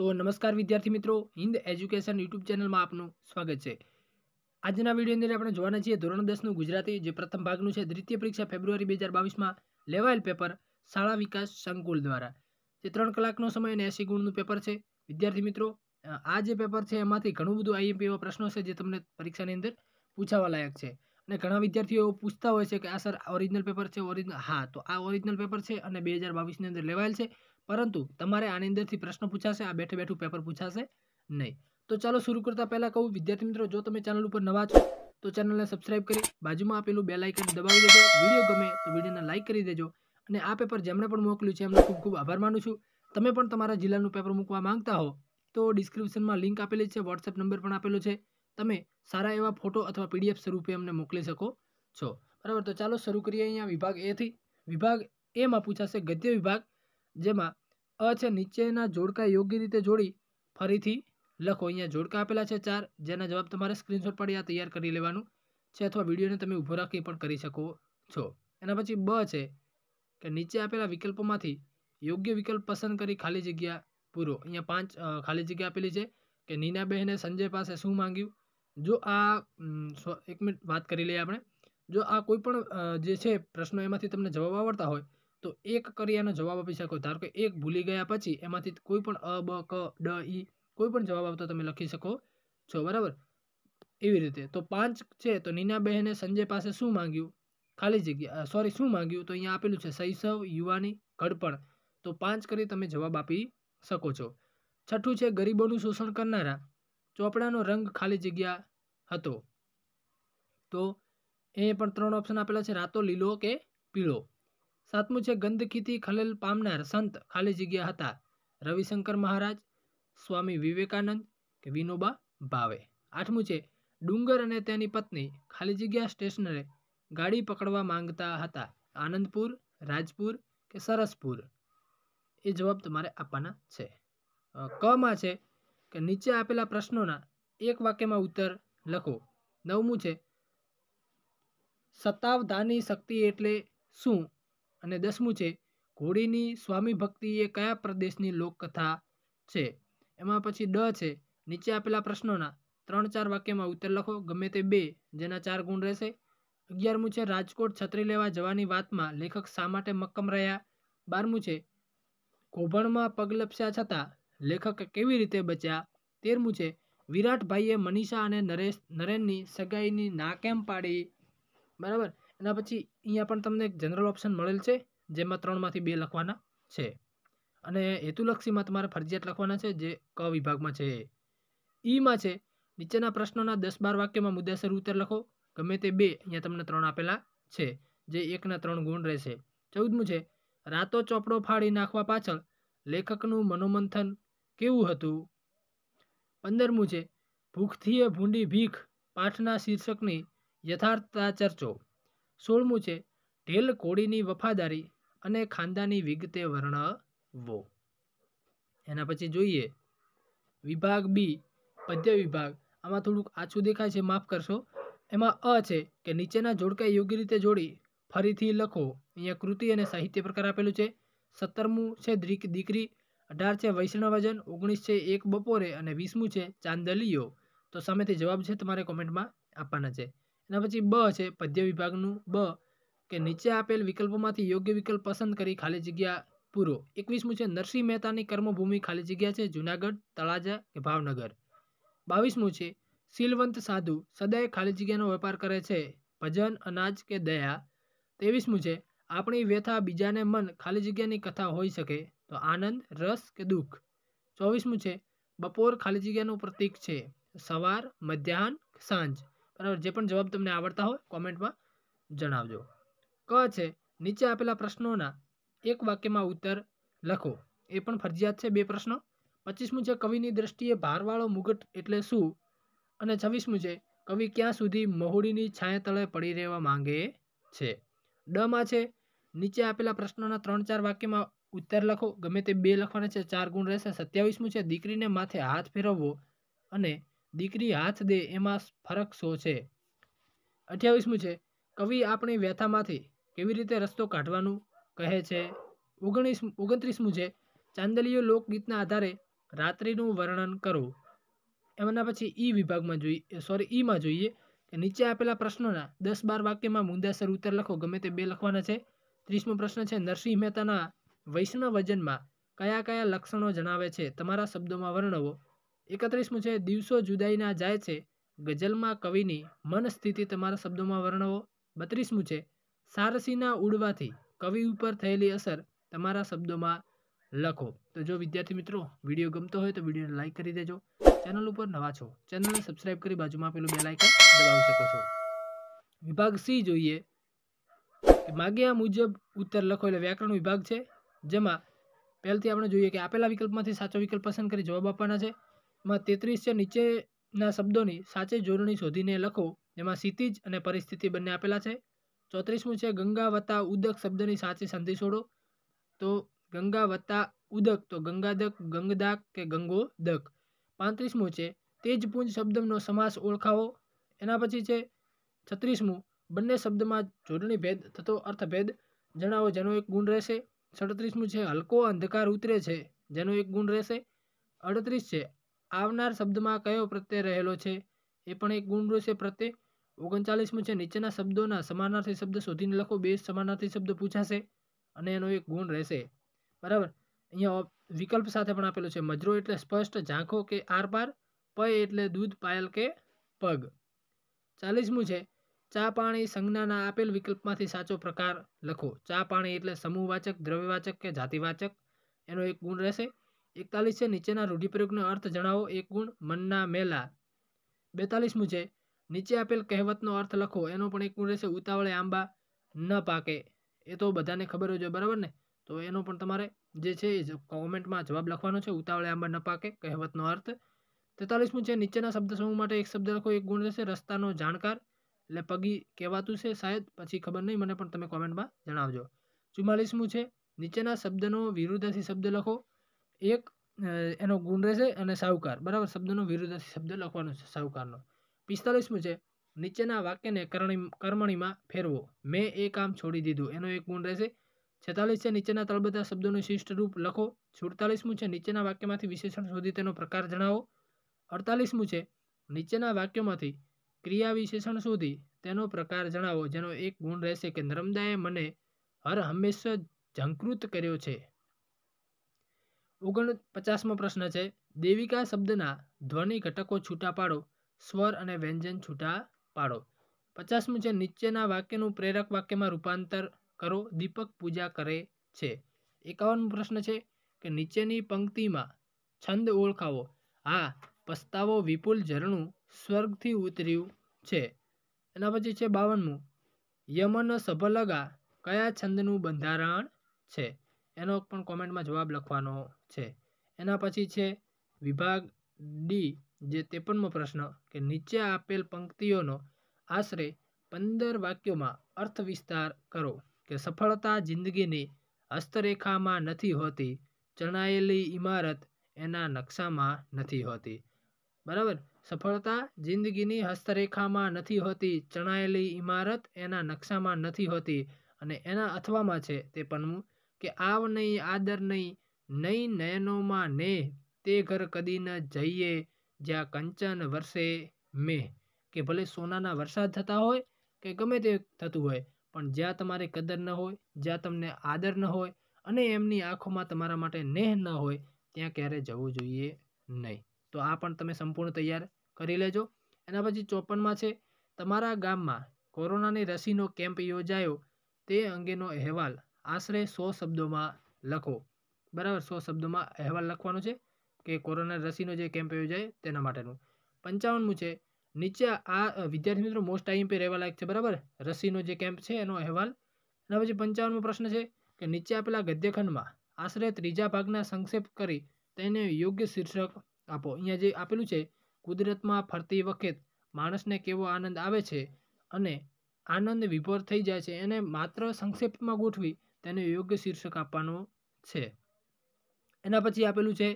તો નમસ્કાર વિદ્યાર્થી મિત્રો હિન્દ એજ્યુકેશન યુટ્યુબ ચેનલમાં આપનું સ્વાગત છે આજના વિડીયો અંદર આપણે જોવાના છીએ ધોરણ દસનું ગુજરાતી જે પ્રથમ ભાગનું છે દ્વિતીય પરીક્ષા ફેબ્રુઆરી બે હજાર બાવીસમાં લેવાયેલ પેપર શાળા વિકાસ સંકુલ દ્વારા જે ત્રણ કલાકનો સમય અને એસી ગુણનું પેપર છે વિદ્યાર્થી મિત્રો આ જે પેપર છે એમાંથી ઘણું બધું આઈએમપી એવા પ્રશ્નો છે જે તમને પરીક્ષાની અંદર પૂછાવા લાયક છે અને ઘણા વિદ્યાર્થીઓ એવું પૂછતા હોય છે કે આ સર ઓરિજિનલ પેપર છે ઓરિજિનલ હા તો આ ઓરિજિનલ પેપર છે અને બે હજાર બાવીસની અંદર લેવાયેલ છે પરંતુ તમારે આની અંદરથી પ્રશ્ન પૂછાશે આ બેઠે બેઠું પેપર પૂછાશે નહીં તો ચાલો શરૂ કરતા પહેલાં કહું વિદ્યાર્થી મિત્રો જો તમે ચેનલ ઉપર નવા છો તો ચેનલને સબસ્ક્રાઇબ કરી બાજુમાં આપેલું બે લાઇકન દબાવી દેજો વિડીયો ગમે તો વિડીયોને લાઇક કરી દેજો અને આ પેપર જેમણે પણ મોકલ્યું છે એમને ખૂબ ખૂબ આભાર માનું છું તમે પણ તમારા જિલ્લાનું પેપર મૂકવા માંગતા હો તો ડિસ્ક્રિપ્શનમાં લિંક આપેલી છે વોટ્સએપ નંબર પણ આપેલો છે તમે સારા એવા ફોટો અથવા પીડીએફ સ્વરૂપે અમને મોકલી શકો છો બરાબર તો ચાલો શરૂ કરીએ અહીંયા વિભાગ એથી વિભાગ એમાં પૂછાશે ગદ્ય વિભાગ જેમાં અ છે નીચેના જોડકા યોગ્ય રીતે જોડી ફરીથી લખો અહીંયા જોડકા આપેલા છે ચાર જેના જવાબ તમારે સ્ક્રીનશોટ પડી આ તૈયાર કરી લેવાનું છે અથવા વિડીયોને તમે ઊભો રાખી પણ કરી શકો છો એના પછી બ છે કે નીચે આપેલા વિકલ્પોમાંથી યોગ્ય વિકલ્પ પસંદ કરી ખાલી જગ્યા પૂરો અહીંયા પાંચ ખાલી જગ્યા આપેલી છે કે નીનાબહેને સંજય પાસે શું માંગ્યું જો આ એક મિનિટ વાત કરી લઈએ આપણે જો આ કોઈ પણ જે છે પ્રશ્નો એમાંથી તમને જવાબ આવડતા હોય તો એક કરી કર્યાનો જવાબ આપી શકો ધારો કે એક ભૂલી ગયા પછી એમાંથી કોઈ પણ અ બ ક ડ ઈ કોઈ પણ જવાબ આપતો તમે લખી શકો છો બરાબર એવી રીતે તો પાંચ છે તો નીનાબહેને સંજય પાસે શું માંગ્યું ખાલી જગ્યા સોરી શું માંગ્યું તો અહીંયા આપેલું છે શૈશવ યુવાની ઘડપણ તો પાંચ કરી તમે જવાબ આપી શકો છો છઠ્ઠું છે ગરીબોનું શોષણ કરનારા ચોપડાનો રંગ ખાલી જગ્યા હતો તો એ પણ ત્રણ ઓપ્શન આપેલા છે રાતો લીલો કે પીળો સાતમું છે ગંદકીથી ખલેલ પામનાર સંત ખાલી જગ્યા હતા રવિશંકર મહારાજ સ્વામી વિવેકાનંદ કે વિનોબા ભાવે આઠમું છે ડુંગર અને તેની પત્ની ખાલી જગ્યા સ્ટેશનરે ગાડી પકડવા માંગતા હતા આનંદપુર રાજપુર કે સરસપુર એ જવાબ તમારે આપવાના છે કમાં છે કે નીચે આપેલા પ્રશ્નોના એક વાક્યમાં ઉત્તર લખો નવમું છે સત્તાવધાની શક્તિ એટલે શું અને દસમું છે ઘોડીની સ્વામી ભક્તિ એ કયા પ્રદેશની લોકકથા છે એમાં પછી ડ છે નીચે આપેલા પ્રશ્નોના ત્રણ ચાર વાક્યમાં ઉત્તર લખો ગમે તે બે જેના ચાર ગુણ રહેશે અગિયારમું છે રાજકોટ છત્રી લેવા જવાની વાતમાં લેખક શા માટે મક્કમ રહ્યા બારમું છે કૌભાંડમાં પગલપસ્યા છતાં લેખક કેવી રીતે બચ્યા તેરમું છે વિરાટભાઈએ મનીષા અને નરેશ નરેનની સગાઈની ના કેમ પાડી બરાબર એના પછી અહીંયા પણ તમને એક જનરલ ઓપ્શન મળેલ છે જેમાં ત્રણમાંથી બે લખવાના છે અને હેતુલક્ષીમાં તમારે ફરજિયાત લખવાના છે જે ક વિભાગમાં છે ઈમાં છે નીચેના પ્રશ્નોના દસ બાર વાક્યમાં મુદ્દાસર ઉત્તર લખો ગમે તે બે અહીંયા તમને ત્રણ આપેલા છે જે એકના ત્રણ ગુણ રહેશે ચૌદમું છે રાતો ચોપડો ફાડી નાખવા પાછળ લેખકનું મનોમંથન કેવું હતું પંદરમું છે ભૂખથીએ ભૂંડી ભીખ પાઠના શીર્ષકની યથાર્થતા ચર્ચો સોળમું છે ઢેલ કોળીની વફાદારી અને ખાનદાની વિગતે વર્ણવો એના પછી જોઈએ વિભાગ બી પદ્ય વિભાગ આમાં થોડુંક આછું દેખાય છે માફ કરશો એમાં અ છે કે નીચેના જોડકા યોગ્ય રીતે જોડી ફરીથી લખો અહીંયા કૃતિ અને સાહિત્ય પ્રકાર આપેલું છે સત્તરમું છે દ્રિક દીકરી અઢાર છે વૈષ્ણવજન ઓગણીસ છે એક બપોરે અને વીસમું છે ચાંદલીઓ તો સામેથી જવાબ છે તમારે કોમેન્ટમાં આપવાના છે એના પછી બ છે પદ્ય વિભાગનું બ કે નીચે આપેલ વિકલ્પોમાંથી યોગ્ય વિકલ્પ પસંદ કરી ખાલી જગ્યા પૂરો એકવીસમું છે નરસિંહ મહેતાની કર્મભૂમિ ખાલી જગ્યા છે જુનાગઢ તળાજા કે ભાવનગર બાવીસમું છે શીલવંત સાધુ સદાય ખાલી જગ્યાનો વેપાર કરે છે ભજન અનાજ કે દયા ત્રેવીસમું છે આપણી વ્યથા બીજાને મન ખાલી જગ્યાની કથા હોઈ શકે તો આનંદ રસ કે દુઃખ ચોવીસમું છે બપોર ખાલી જગ્યાનું પ્રતીક છે સવાર મધ્યાહન સાંજ બરાબર જે પણ જવાબ તમને આવડતા હોય કોમેન્ટમાં જણાવજો ક છે નીચે આપેલા પ્રશ્નોના એક વાક્યમાં ઉત્તર લખો એ પણ ફરજિયાત છે બે પ્રશ્નો પચીસમું છે કવિની દ્રષ્ટિએ ભારવાળો મુગટ એટલે શું અને છવ્વીસમું છે કવિ ક્યાં સુધી મહુડીની છાયા તળે પડી રહેવા માંગે છે ડમાં છે નીચે આપેલા પ્રશ્નોના ત્રણ ચાર વાક્યમાં ઉત્તર લખો ગમે તે બે લખવાના છે ચાર ગુણ રહેશે સત્યાવીસમું છે દીકરીને માથે હાથ ફેરવવો અને દીકરી હાથ દે એમાં ફરક શો છે અઠ્યાવીસમું છે કવિ આપણી વ્યથામાંથી કેવી રીતે રસ્તો કાઢવાનું કહે છે ઓગણીસ ઓગણત્રીસમું છે ચાંદલીઓ લોકગીતના આધારે રાત્રિનું વર્ણન કરો એમના પછી ઈ વિભાગમાં જોઈએ સોરી ઈમાં જોઈએ કે નીચે આપેલા પ્રશ્નોના દસ બાર વાક્યમાં મુંદાસર ઉત્તર લખો ગમે તે બે લખવાના છે ત્રીસમો પ્રશ્ન છે નરસિંહ મહેતાના વૈષ્ણવ વજનમાં કયા કયા લક્ષણો જણાવે છે તમારા શબ્દોમાં વર્ણવો એકત્રીસ છે દિવસો જુદાઈના જાય છે ગઝલમાં કવિની મન સ્થિતિ તમારા શબ્દોમાં વર્ણવો બત્રીસમું છે સારસીના ઉડવાથી કવિ ઉપર થયેલી અસર તમારા શબ્દોમાં લખો તો જો વિદ્યાર્થી મિત્રો વિડીયો ગમતો હોય તો વિડીયોને લાઇક કરી દેજો ચેનલ ઉપર નવા છો ચેનલને સબસ્ક્રાઈબ કરી બાજુમાં પેલું બે આઇકન દબાવી શકો છો વિભાગ સી જોઈએ કે માગ્યા મુજબ ઉત્તર લખો એટલે વ્યાકરણ વિભાગ છે જેમાં પહેલથી આપણે જોઈએ કે આપેલા વિકલ્પમાંથી સાચો વિકલ્પ પસંદ કરી જવાબ આપવાના છે માં તેત્રીસ છે નીચેના શબ્દોની સાચે જોડણી શોધીને લખો જેમાં સીતિજ અને પરિસ્થિતિ બંને આપેલા છે ચોત્રીસમું છે ગંગા વત્તા ઉદક શબ્દની સાચી સંધિ શોધો તો ગંગા વત્તા ઉદક તો ગંગાદક ગંગદાક કે ગંગો દક પાંત્રીસમું છે તેજપુંજ શબ્દનો સમાસ ઓળખાવો એના પછી છે છત્રીસમું બંને શબ્દમાં જોડણી ભેદ થતો અર્થભેદ જણાવો જેનો એક ગુણ રહેશે સડત્રીસમું છે હલકો અંધકાર ઉતરે છે જેનો એક ગુણ રહેશે અડત્રીસ છે આવનાર શબ્દમાં કયો પ્રત્યય રહેલો છે એ પણ એક ગુણ છે પ્રત્યે ઓગણચાલીસમું છે નીચેના શબ્દોના સમાનાર્થી શબ્દ શોધીને લખો બે સમાનાર્થી શબ્દ પૂછાશે અને એનો એક ગુણ રહેશે બરાબર અહીંયા વિકલ્પ સાથે પણ આપેલો છે મજરો એટલે સ્પષ્ટ ઝાંખો કે આરપાર પય એટલે દૂધ પાયલ કે પગ ચાલીસમું છે ચા પાણી સંજ્ઞાના આપેલ વિકલ્પમાંથી સાચો પ્રકાર લખો ચા પાણી એટલે સમૂહવાચક દ્રવ્યવાચક કે જાતિવાચક એનો એક ગુણ રહેશે એકતાલીસે નીચેના રૂઢિપ્રયોગનો અર્થ જણાવો એક ગુણ મનના મેલા બેતાલીસમું છે નીચે આપેલ કહેવતનો અર્થ લખો એનો પણ એક ગુણ રહેશે ઉતાવળે આંબા ન પાકે એ તો બધાને ખબર હોય બરાબર ને તો એનો પણ તમારે જે છે એ કોમેન્ટમાં જવાબ લખવાનો છે ઉતાવળે આંબા ન પાકે કહેવતનો અર્થ તેતાલીસમું છે નીચેના શબ્દ સમૂહ માટે એક શબ્દ લખો એક ગુણ રહેશે રસ્તાનો જાણકાર એટલે પગી કહેવાતું છે શાયદ પછી ખબર નહીં મને પણ તમે કોમેન્ટમાં જણાવજો ચુમ્માલીસમું છે નીચેના શબ્દનો વિરુદ્ધાથી શબ્દ લખો એક એનો ગુણ રહેશે અને સાહુકાર બરાબર શબ્દનો વિરુદ્ધ શબ્દ લખવાનો છે સાહુકારનો પિસ્તાલીસમું છે નીચેના વાક્યને કરણી કર્મણીમાં ફેરવો મેં એ કામ છોડી દીધું એનો એક ગુણ રહેશે છેતાલીસ છે નીચેના તળબદા શબ્દોનું શિષ્ટ રૂપ લખો સુડતાલીસમું છે નીચેના વાક્યમાંથી વિશેષણ શોધી તેનો પ્રકાર જણાવો અડતાલીસમું છે નીચેના વાક્યોમાંથી ક્રિયા વિશેષણ શોધી તેનો પ્રકાર જણાવો જેનો એક ગુણ રહેશે કે નર્મદાએ મને હર હંમેશા ઝંકૃત કર્યો છે ઓગણ પચાસમો પ્રશ્ન છે દેવિકા શબ્દના ધ્વનિ ઘટકો છૂટા પાડો સ્વર અને વ્યંજન છૂટા પાડો પચાસમું છે નીચેના વાક્યનું પ્રેરક વાક્યમાં રૂપાંતર કરો દીપક પૂજા કરે છે એકાવનમો પ્રશ્ન છે કે નીચેની પંક્તિમાં છંદ ઓળખાવો આ પસ્તાવો વિપુલ ઝરણું સ્વર્ગથી ઉતર્યું છે એના પછી છે બાવનમું યમન સભલગા કયા છંદનું બંધારણ છે એનો પણ કોમેન્ટમાં જવાબ લખવાનો છે એના પછી છે વિભાગ ડી જે ત્રેપનમો પ્રશ્ન કે નીચે આપેલ પંક્તિઓનો આશરે પંદર વાક્યોમાં અર્થ વિસ્તાર કરો કે સફળતા જિંદગીની હસ્તરેખામાં નથી હોતી ચણાયેલી ઇમારત એના નકશામાં નથી હોતી બરાબર સફળતા જિંદગીની હસ્તરેખામાં નથી હોતી ચણાયેલી ઇમારત એના નકશામાં નથી હોતી અને એના અથવામાં છે તે પણ કે આવ નહીં આદર નહીં નહીં નયનોમાં ને તે ઘર કદી ન જઈએ જ્યાં કંચન વર્ષે મેં કે ભલે સોનાના વરસાદ થતા હોય કે ગમે તે થતું હોય પણ જ્યાં તમારે કદર ન હોય જ્યાં તમને આદર ન હોય અને એમની આંખોમાં તમારા માટે નેહ ન હોય ત્યાં ક્યારે જવું જોઈએ નહીં તો આ પણ તમે સંપૂર્ણ તૈયાર કરી લેજો એના પછી ચોપનમાં છે તમારા ગામમાં કોરોનાની રસીનો કેમ્પ યોજાયો તે અંગેનો અહેવાલ આશરે સો શબ્દોમાં લખો બરાબર સો શબ્દોમાં અહેવાલ લખવાનો છે કે કોરોના રસીનો જે કેમ્પ યોજાય તેના માટેનું પંચાવનમું છે નીચે આ વિદ્યાર્થી મિત્રો મોસ્ટ ટાઈમ પે રહેવા લાયક છે બરાબર રસીનો જે કેમ્પ છે એનો અહેવાલ એના પછી પંચાવનમો પ્રશ્ન છે કે નીચે આપેલા ગદ્યખંડમાં આશરે ત્રીજા ભાગના સંક્ષેપ કરી તેને યોગ્ય શીર્ષક આપો અહીંયા જે આપેલું છે કુદરતમાં ફરતી વખત માણસને કેવો આનંદ આવે છે અને આનંદ વિભોર થઈ જાય છે એને માત્ર સંક્ષેપમાં ગોઠવી તેને યોગ્ય શીર્ષક આપવાનો છે એના પછી આપેલું છે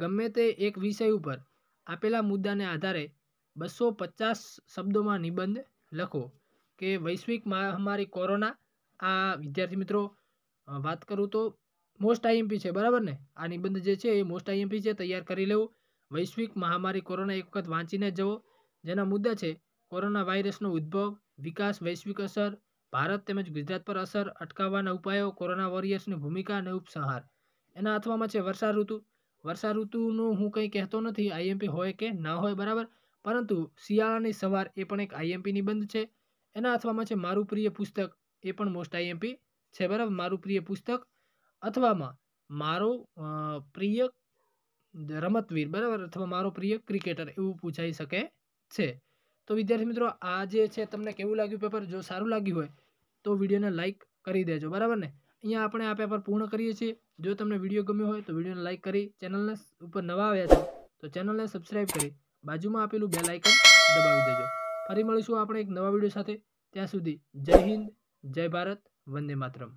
ગમે તે એક વિષય ઉપર આપેલા મુદ્દાને આધારે બસો પચાસ શબ્દોમાં નિબંધ લખો કે વૈશ્વિક મહામારી કોરોના આ વિદ્યાર્થી મિત્રો વાત કરું તો મોસ્ટ આઈએમપી છે બરાબર ને આ નિબંધ જે છે એ મોસ્ટ આઈએમપી છે તૈયાર કરી લેવું વૈશ્વિક મહામારી કોરોના એક વખત વાંચીને જવો જેના મુદ્દા છે કોરોના વાયરસનો ઉદ્ભવ વિકાસ વૈશ્વિક અસર ભારત તેમજ ગુજરાત પર અસર અટકાવવાના ઉપાયો કોરોના વોરિયર્સની ભૂમિકા અને ઉપસંહાર એના અથવામાં છે વર્ષા ઋતુ વર્ષા ઋતુનું હું કંઈ કહેતો નથી આઈએમપી હોય કે ના હોય બરાબર પરંતુ શિયાળાની સવાર એ પણ એક આઈએમપીની બંધ છે એના અથવામાં છે મારું પ્રિય પુસ્તક એ પણ મોસ્ટ આઈએમપી છે બરાબર મારું પ્રિય પુસ્તક અથવામાં મારો પ્રિય રમતવીર બરાબર અથવા મારો પ્રિય ક્રિકેટર એવું પૂછાઈ શકે છે તો વિદ્યાર્થી મિત્રો આ જે છે તમને કેવું લાગ્યું પેપર જો સારું લાગ્યું હોય તો વિડીયોને લાઇક કરી દેજો બરાબર ને અહીંયા આપણે આ પેપર પૂર્ણ કરીએ છીએ જો તમને વિડીયો ગમ્યો હોય તો વિડીયોને લાઇક કરી ચેનલને ઉપર નવા આવ્યા છે તો ચેનલને સબસ્ક્રાઈબ કરી બાજુમાં આપેલું બે લાઇકન દબાવી દેજો ફરી મળીશું આપણે એક નવા વિડીયો સાથે ત્યાં સુધી જય હિન્દ જય ભારત વંદે માતરમ